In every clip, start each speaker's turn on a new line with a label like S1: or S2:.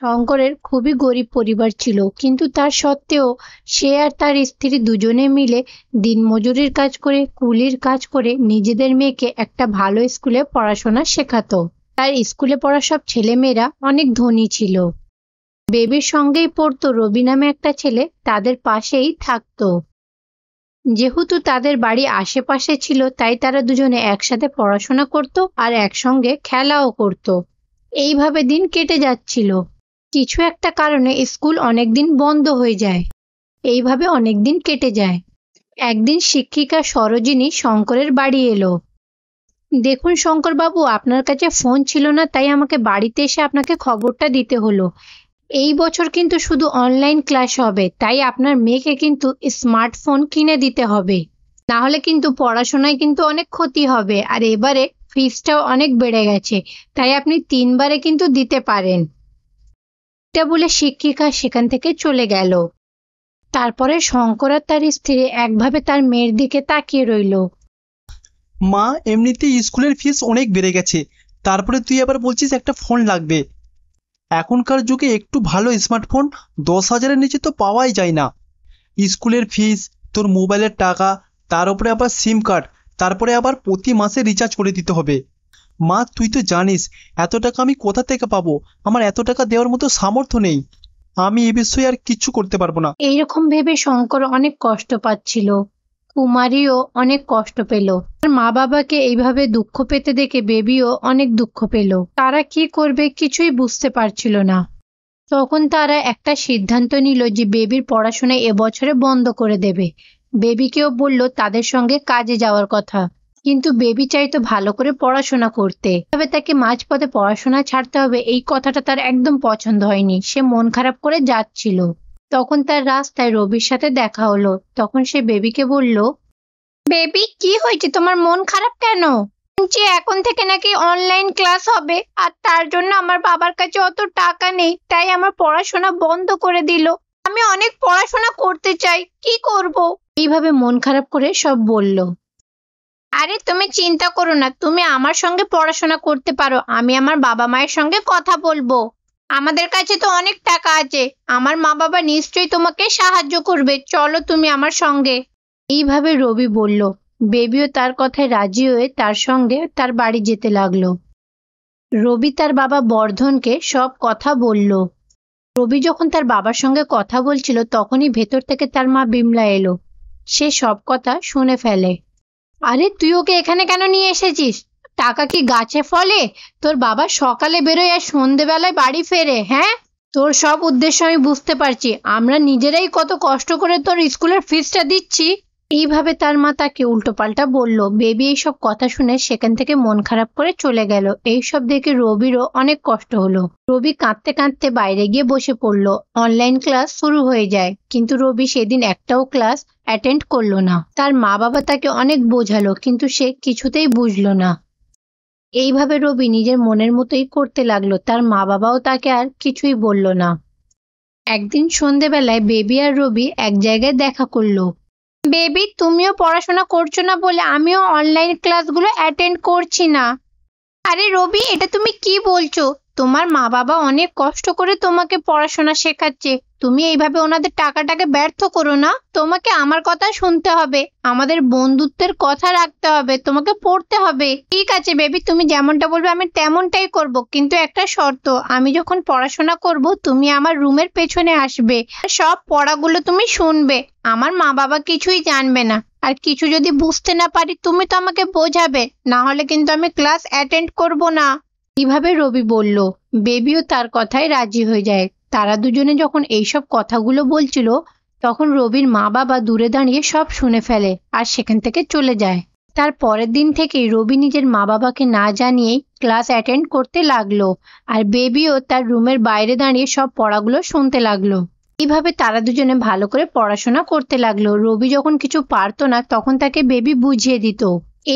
S1: শঙ্করের খুবই গরিব পরিবার ছিল কিন্তু তার সত্ত্বেও সে আর তার স্ত্রী দুজনে মিলে দিন মজুরির কাজ করে কুলির কাজ করে নিজেদের মেয়েকে একটা ভালো স্কুলে পড়াশোনা শেখাতো তার স্কুলে পড়া সব ছেলেমেয়েরা অনেক ধনী ছিল বেবির সঙ্গেই পড়তো রবি নামে একটা ছেলে তাদের পাশেই থাকতো যেহেতু তাদের বাড়ি আশেপাশে ছিল তাই তারা দুজনে একসাথে পড়াশোনা করত আর একসঙ্গে খেলাও করত এইভাবে দিন কেটে যাচ্ছিল কিছু একটা কারণে স্কুল অনেক দিন বন্ধ হয়ে যায় এইভাবে অনেক দিন কেটে যায় একদিন শিক্ষিকা সরোজিনী শঙ্করের বাড়ি এলো দেখুন শঙ্করবাবু আপনার কাছে ফোন ছিল না তাই আমাকে বাড়িতে এসে আপনাকে খবরটা দিতে হলো এই বছর কিন্তু শুধু অনলাইন ক্লাস হবে তাই আপনার মেয়েকে কিন্তু স্মার্টফোন কিনে দিতে হবে না হলে কিন্তু পড়াশোনায় কিন্তু অনেক ক্ষতি হবে আর এবারে ফিসটাও অনেক বেড়ে গেছে তাই আপনি তিনবারে কিন্তু দিতে পারেন এটা বলে শিক্ষিকা সেখান থেকে চলে গেল তারপরে শঙ্কর আর তার স্ত্রী একভাবে তার মেয়ের দিকে তাকিয়ে রইল মা এমনিতে স্কুলের ফিস অনেক বেড়ে গেছে তারপরে তুই আবার বলছিস একটা ফোন লাগবে এখনকার যুগে একটু ভালো স্মার্টফোন দশ হাজারের নিচে তো পাওয়াই যায় না স্কুলের ফিস তোর মোবাইলের টাকা তার উপরে আবার সিম কার্ড তারপরে আবার প্রতি মাসে রিচার্জ করে দিতে হবে মা তুই তো জানিস এত টাকা আমি কোথা থেকে পাবো আমার এত টাকা দেওয়ার মতো সামর্থ্য নেই আমি এ বিষয়ে আর কিচ্ছু করতে পারবো না এইরকম ভেবে শঙ্কর অনেক কষ্ট পাচ্ছিল কুমারীও অনেক কষ্ট পেল তার মা বাবাকে এইভাবে দুঃখ পেতে দেখে বেবিও অনেক দুঃখ পেল তারা কি করবে কিছুই বুঝতে পারছিল না তখন তারা একটা সিদ্ধান্ত নিল যে বেবির পড়াশোনা এবছরে বন্ধ করে দেবে বেবিকেও বলল তাদের সঙ্গে কাজে যাওয়ার কথা কিন্তু বেবি চাইতো ভালো করে পড়াশোনা করতে তবে তাকে মাঝপথে পড়াশোনা ছাড়তে হবে এই কথাটা তার একদম পছন্দ হয়নি সে মন খারাপ করে যাচ্ছিল তখন তার রাস্তায় রবির সাথে দেখা হলো তখন সে বেবিকে বলল বেবি কি হয়েছে তোমার মন খারাপ কেন যে এখন থেকে নাকি অনলাইন ক্লাস হবে আর তার জন্য আমার বাবার কাছে অত টাকা নেই তাই আমার পড়াশোনা বন্ধ করে দিল আমি অনেক পড়াশোনা করতে চাই কি করব এইভাবে মন খারাপ করে সব বলল আরে তুমি চিন্তা করো না তুমি আমার সঙ্গে পড়াশোনা করতে পারো আমি আমার বাবা মায়ের সঙ্গে কথা বলবো আমাদের কাছে তো অনেক টাকা আছে আমার মা বাবা নিশ্চয়ই তোমাকে সাহায্য করবে চলো তুমি আমার সঙ্গে এইভাবে রবি বলল বেবিও তার কথায় রাজি হয়ে তার সঙ্গে তার বাড়ি যেতে লাগলো রবি তার বাবা বর্ধনকে সব কথা বলল রবি যখন তার বাবার সঙ্গে কথা বলছিল তখনই ভেতর থেকে তার মা বিমলা এলো সে সব কথা শুনে ফেলে আরে তুই ওকে এখানে কেন নিয়ে এসেছিস টাকা কি গাছে ফলে তোর বাবা সকালে বেরোয় আর সন্ধেবেলায় বাড়ি ফেরে হ্যাঁ তোর সব উদ্দেশ্য আমি বুঝতে পারছি আমরা নিজেরাই কত কষ্ট করে তোর স্কুলের ফিজটা দিচ্ছি এইভাবে তার মা তাকে উল্টোপাল্টা বলল বেবি এইসব কথা শুনে সেখান থেকে মন খারাপ করে চলে গেল এইসব দেখে রবিরও অনেক কষ্ট হলো রবি কাঁদতে কাঁদতে বাইরে গিয়ে বসে পড়লো অনলাইন ক্লাস শুরু হয়ে যায় কিন্তু রবি সেদিন একটাও ক্লাস অ্যাটেন্ড করলো না তার মা বাবা তাকে অনেক বোঝালো কিন্তু সে কিছুতেই বুঝলো না এইভাবে রবি নিজের মনের মতোই করতে লাগলো তার মা বাবাও তাকে আর কিছুই বলল না একদিন সন্ধেবেলায় বেবি আর রবি এক জায়গায় দেখা করলো বেবি তুমিও পড়াশোনা করছো না বলে আমিও অনলাইন ক্লাসগুলো অ্যাটেন্ড করছি না আরে রবি এটা তুমি কি বলছো তোমার মা বাবা অনেক কষ্ট করে তোমাকে পড়াশোনা শেখাচ্ছে তুমি এইভাবে ওনাদের টাকাটাকে ব্যর্থ করো না তোমাকে আমার কথা শুনতে হবে আমাদের বন্ধুত্বের কথা রাখতে হবে তোমাকে পড়তে হবে ঠিক আছে বেবি তুমি যেমনটা বলবে আমি তেমনটাই করব কিন্তু একটা শর্ত আমি যখন পড়াশোনা করব তুমি আমার রুমের পেছনে আসবে সব পড়াগুলো তুমি শুনবে আমার মা বাবা কিছুই জানবে না আর কিছু যদি বুঝতে না পারি তুমি তো আমাকে বোঝাবে না হলে কিন্তু আমি ক্লাস অ্যাটেন্ড করব না কিভাবে রবি বলল বেবিও তার কথায় রাজি হয়ে যায় তারা দুজনে যখন এইসব কথাগুলো বলছিল তখন রবির মা বাবা দূরে দাঁড়িয়ে সব শুনে ফেলে আর সেখান থেকে চলে যায় তার পরের দিন থেকে রবি নিজের মা বাবাকে না জানিয়ে ক্লাস অ্যাটেন্ড করতে লাগলো আর বেবিও তার রুমের বাইরে দাঁড়িয়ে সব পড়াগুলো শুনতে লাগলো এইভাবে তারা দুজনে ভালো করে পড়াশোনা করতে লাগলো রবি যখন কিছু পারতো না তখন তাকে বেবি বুঝিয়ে দিত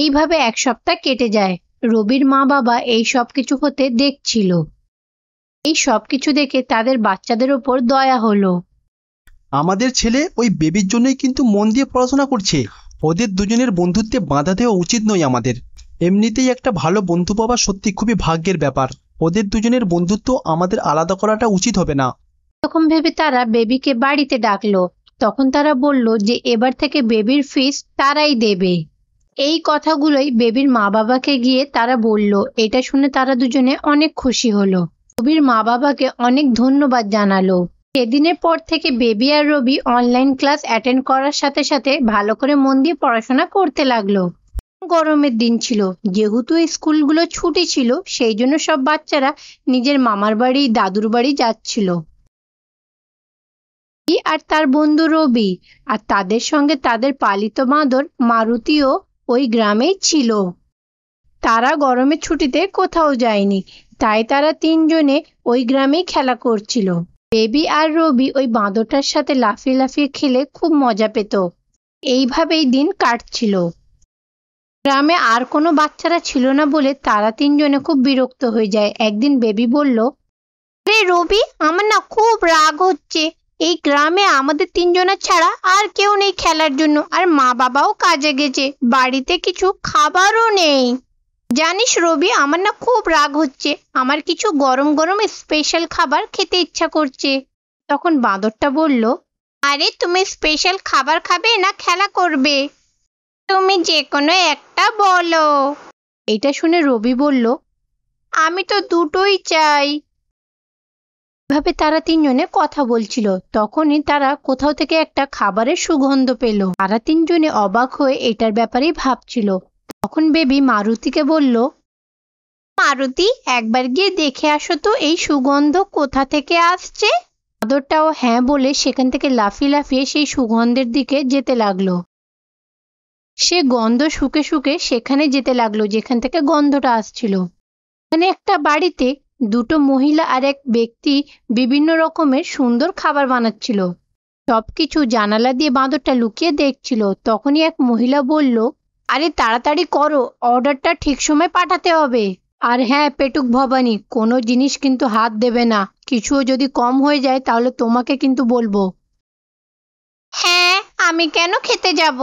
S1: এইভাবে এক সপ্তাহ কেটে যায় রবির মা বাবা এই সব কিছু হতে দেখছিল এই সব কিছু দেখে তাদের বাচ্চাদের ওপর দয়া হলো আমাদের ছেলে ওই বেবির জন্যই কিন্তু মন দিয়ে পড়াশোনা করছে ওদের দুজনের বন্ধুত্বে বাঁধা দেওয়া উচিত নয় আমাদের এমনিতেই একটা ভালো বন্ধু পাওয়া সত্যি খুবই ভাগ্যের ব্যাপার ওদের দুজনের বন্ধুত্ব আমাদের আলাদা করাটা উচিত হবে না তখন ভেবে তারা বেবিকে বাড়িতে ডাকলো তখন তারা বলল যে এবার থেকে বেবির ফিস তারাই দেবে এই কথাগুলোই বেবির মা বাবাকে গিয়ে তারা বলল এটা শুনে তারা দুজনে অনেক খুশি হলো রবির মা বাবাকে অনেক ধন্যবাদ জানালো সেদিনের পর থেকে বেবি আর রবি অনলাইন ক্লাস অ্যাটেন্ড করার সাথে সাথে ভালো করে মন দিয়ে পড়াশোনা করতে লাগলো গরমের দিন ছিল যেহেতু স্কুলগুলো ছুটি ছিল সেই জন্য সব বাচ্চারা নিজের মামার বাড়ি দাদুর বাড়ি যাচ্ছিল আর তার বন্ধু রবি আর তাদের সঙ্গে তাদের পালিত বাঁদর মারুতিও ওই গ্রামেই ছিল তারা গরমের ছুটিতে কোথাও যায়নি তাই তারা তিনজনে ওই গ্রামেই খেলা করছিল বেবি আর রবি ওই বাঁদরটার সাথে লাফিয়ে লাফিয়ে খেলে খুব মজা পেত এইভাবেই দিন কাটছিল গ্রামে আর কোনো বাচ্চারা ছিল না বলে তারা তিনজনে খুব বিরক্ত হয়ে যায় একদিন বেবি বলল রে রবি আমার না খুব রাগ হচ্ছে এই গ্রামে আমাদের তিনজনের ছাড়া আর কেউ নেই খেলার জন্য আর মা বাবাও কাজে গেছে বাড়িতে কিছু খাবারও নেই জানিস রবি আমার না খুব রাগ হচ্ছে আমার কিছু গরম গরম স্পেশাল খাবার খেতে ইচ্ছা করছে তখন বাঁদরটা বলল আরে তুমি স্পেশাল খাবার খাবে না খেলা করবে তুমি যে কোনো একটা বলো এটা শুনে রবি বলল আমি তো দুটোই চাই এভাবে তারা তিনজনে কথা বলছিল তখনই তারা কোথাও থেকে একটা খাবারের সুগন্ধ পেল তারা তিনজনে অবাক হয়ে এটার ব্যাপারেই ভাবছিল তখন বেবি মারুতিকে বলল মারুতি একবার গিয়ে দেখে আসো তো এই সুগন্ধ কোথা থেকে আসছে আদরটাও হ্যাঁ বলে সেখান থেকে লাফিয়ে লাফিয়ে সেই সুগন্ধের দিকে যেতে লাগলো সে গন্ধ শুকে শুকে সেখানে যেতে লাগলো যেখান থেকে গন্ধটা আসছিল এখানে একটা বাড়িতে দুটো মহিলা আর এক ব্যক্তি বিভিন্ন রকমের সুন্দর খাবার বানাচ্ছিল সব কিছু জানালা দিয়ে বাঁদরটা লুকিয়ে দেখছিল তখনই এক মহিলা বলল আরে তাড়াতাড়ি করো অর্ডারটা ঠিক সময় পাঠাতে হবে আর হ্যাঁ পেটুক ভবানী কোনো জিনিস কিন্তু হাত দেবে না কিছুও যদি কম হয়ে যায় তাহলে তোমাকে কিন্তু বলবো হ্যাঁ আমি কেন খেতে যাব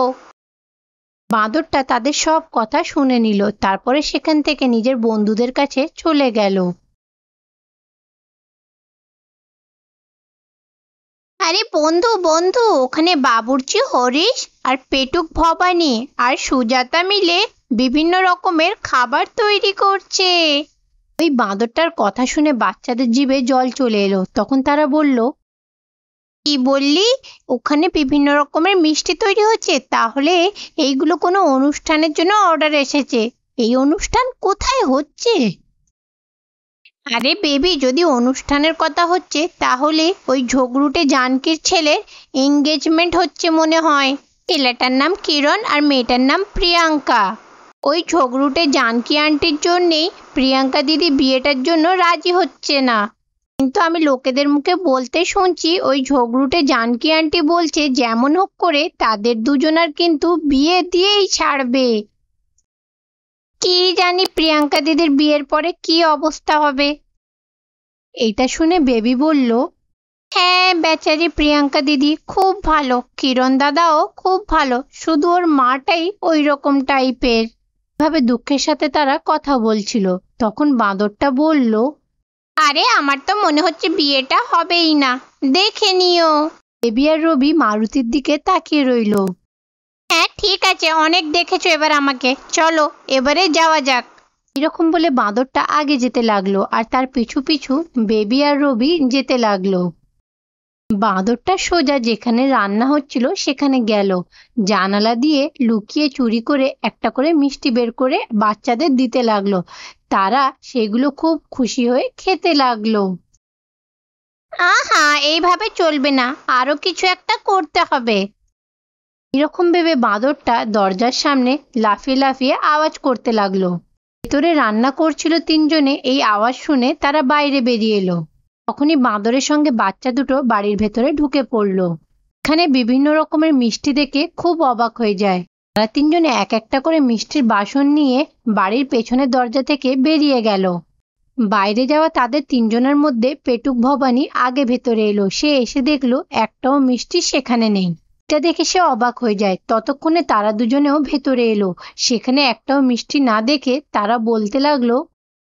S1: বাঁদরটা তাদের সব কথা শুনে নিল তারপরে সেখান থেকে নিজের বন্ধুদের কাছে চলে গেল আরে বন্ধু বন্ধু ওখানে বাবুর্চি হরিশ আর পেটুক ভবানী আর সুজাতা মিলে বিভিন্ন রকমের খাবার তৈরি করছে ওই বাঁদরটার কথা শুনে বাচ্চাদের জিভে জল চলে এলো তখন তারা বলল কি বললি ওখানে বিভিন্ন রকমের মিষ্টি তৈরি হচ্ছে তাহলে এইগুলো কোনো অনুষ্ঠানের জন্য অর্ডার এসেছে এই অনুষ্ঠান কোথায় হচ্ছে আরে বেবি যদি অনুষ্ঠানের কথা হচ্ছে তাহলে ওই ঝগড়ুটে জানকির ছেলের এঙ্গেজমেন্ট হচ্ছে মনে হয় ছেলেটার নাম কিরণ আর মেয়েটার নাম প্রিয়াঙ্কা ওই ঝগড়ুটে জানকি আন্টির জন্যেই প্রিয়াঙ্কা দিদি বিয়েটার জন্য রাজি হচ্ছে না কিন্তু আমি লোকেদের মুখে বলতে শুনছি ওই ঝগড়ুটে জানকি আন্টি বলছে যেমন হোক করে তাদের দুজনার কিন্তু বিয়ে দিয়েই ছাড়বে কি জানি প্রিয়াঙ্কা দিদির বিয়ের পরে কি অবস্থা হবে এইটা শুনে বেবি বলল হ্যাঁ বেচারি প্রিয়াঙ্কা দিদি খুব ভালো কিরণ দাদাও খুব ভালো শুধু ওর মাটাই ওই রকম টাইপের ভাবে দুঃখের সাথে তারা কথা বলছিল তখন বাঁদরটা বলল আরে আমার তো মনে হচ্ছে বিয়েটা হবেই না দেখে নিও বেবি আর রবি মারুতির দিকে তাকিয়ে রইল হ্যাঁ ঠিক আছে অনেক দেখেছো এবার আমাকে চলো এবারে যাওয়া যাক এরকম বলে বাঁদরটা আগে যেতে লাগলো আর তার পিছু পিছু বেবি আর রবি যেতে লাগলো বাঁদরটা সোজা যেখানে রান্না হচ্ছিল সেখানে গেল জানালা দিয়ে লুকিয়ে চুরি করে একটা করে মিষ্টি বের করে বাচ্চাদের দিতে লাগলো তারা সেগুলো খুব খুশি হয়ে খেতে লাগলো আহা এইভাবে চলবে না আরো কিছু একটা করতে হবে এরকম ভেবে বাঁদরটা দরজার সামনে লাফিয়ে লাফিয়ে আওয়াজ করতে লাগলো ভেতরে রান্না করছিল তিনজনে এই আওয়াজ শুনে তারা বাইরে বেরিয়ে এলো তখনই বাঁদরের সঙ্গে বাচ্চা দুটো বাড়ির ভেতরে ঢুকে পড়লো এখানে বিভিন্ন রকমের মিষ্টি দেখে খুব অবাক হয়ে যায় তারা তিনজনে এক একটা করে মিষ্টির বাসন নিয়ে বাড়ির পেছনের দরজা থেকে বেরিয়ে গেল বাইরে যাওয়া তাদের তিনজনের মধ্যে পেটুক ভবানী আগে ভেতরে এলো সে এসে দেখলো একটাও মিষ্টি সেখানে নেই এটা দেখে সে অবাক হয়ে যায় ততক্ষণে তারা দুজনেও ভেতরে এলো সেখানে একটাও মিষ্টি না দেখে তারা বলতে লাগলো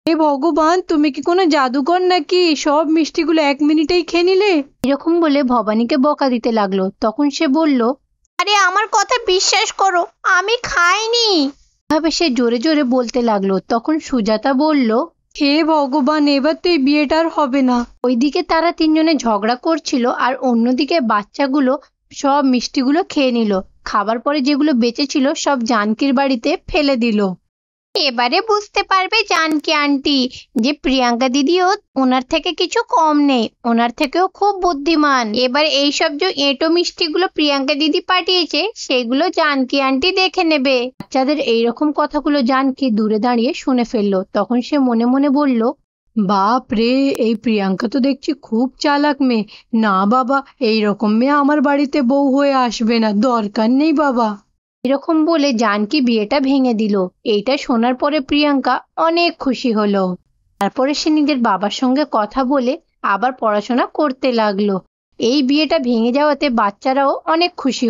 S1: হে ভগবান তুমি কি কোনো জাদুকর নাকি সব মিষ্টিগুলো এক মিনিটেই খেয়ে নিলে এরকম বলে ভবানীকে বকা দিতে লাগলো তখন সে বলল আরে আমার কথা বিশ্বাস করো আমি খাইনি ভাবে সে জোরে জোরে বলতে লাগলো তখন সুজাতা বলল হে ভগবান এবার তো এই আর হবে না ওইদিকে তারা তিনজনে ঝগড়া করছিল আর অন্যদিকে বাচ্চাগুলো সব মিষ্টিগুলো খেয়ে নিল খাবার পরে যেগুলো বেঁচে ছিল সব জানকির বাড়িতে ফেলে দিল এবারে বুঝতে পারবে জানকি আন্টি যে প্রিয়াঙ্কা দিদিও ওনার থেকে কিছু কম নেই ওনার থেকেও খুব বুদ্ধিমান এবার এইসব যে এঁটো মিষ্টিগুলো প্রিয়াঙ্কা দিদি পাঠিয়েছে সেগুলো জানকি আন্টি দেখে নেবে বাচ্চাদের এইরকম কথাগুলো জানকি দূরে দাঁড়িয়ে শুনে ফেললো তখন সে মনে মনে বলল বাপ রে এই প্রিয়াঙ্কা তো দেখছি খুব চালাক মেয়ে না বাবা এই রকম মেয়ে আমার বাড়িতে বউ হয়ে আসবে না দরকার নেই বাবা এরকম বলে জানকি বিয়েটা ভেঙে দিল এইটা শোনার পরে প্রিয়াঙ্কা অনেক খুশি হলো তারপরে সে নিজের বাবার সঙ্গে কথা বলে আবার পড়াশোনা করতে লাগলো এই বিয়েটা ভেঙে যাওয়াতে বাচ্চারাও অনেক খুশি